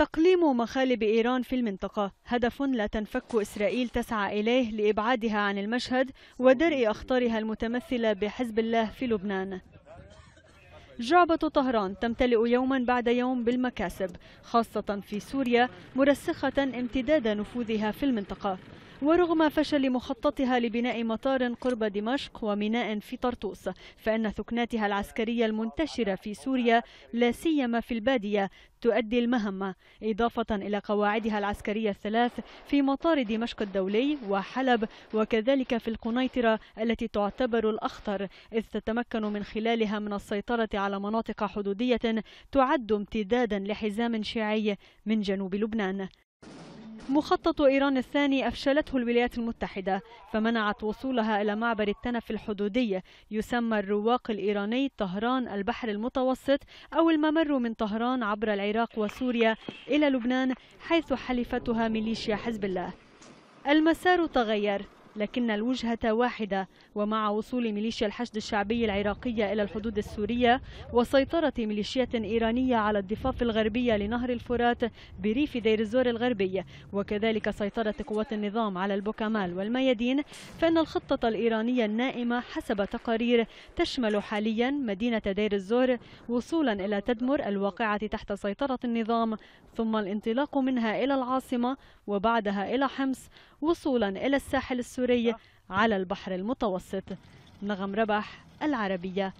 تقليم مخالب إيران في المنطقة هدف لا تنفك إسرائيل تسعى إليه لإبعادها عن المشهد ودرء أخطارها المتمثلة بحزب الله في لبنان جعبة طهران تمتلئ يوما بعد يوم بالمكاسب خاصة في سوريا مرسخة امتداد نفوذها في المنطقة ورغم فشل مخططها لبناء مطار قرب دمشق وميناء في طرطوس فإن ثكناتها العسكرية المنتشرة في سوريا لا سيما في البادية تؤدي المهمة إضافة إلى قواعدها العسكرية الثلاث في مطار دمشق الدولي وحلب وكذلك في القنيطرة التي تعتبر الأخطر إذ تتمكن من خلالها من السيطرة على مناطق حدودية تعد امتدادا لحزام شيعي من جنوب لبنان مخطط إيران الثاني أفشلته الولايات المتحدة فمنعت وصولها إلى معبر التنف الحدودي يسمى الرواق الإيراني طهران البحر المتوسط أو الممر من طهران عبر العراق وسوريا إلى لبنان حيث حلفتها ميليشيا حزب الله المسار تغير لكن الوجهة واحدة ومع وصول ميليشيا الحشد الشعبي العراقية إلى الحدود السورية وسيطرة ميليشيات إيرانية على الضفاف الغربية لنهر الفرات بريف دير الزور الغربي وكذلك سيطرة قوات النظام على البوكمال والميادين فإن الخطة الإيرانية النائمة حسب تقارير تشمل حاليا مدينة دير الزور وصولا إلى تدمر الواقعة تحت سيطرة النظام ثم الانطلاق منها إلى العاصمة وبعدها إلى حمص وصولا إلى الساحل السوري السوري على البحر المتوسط نغم ربح العربية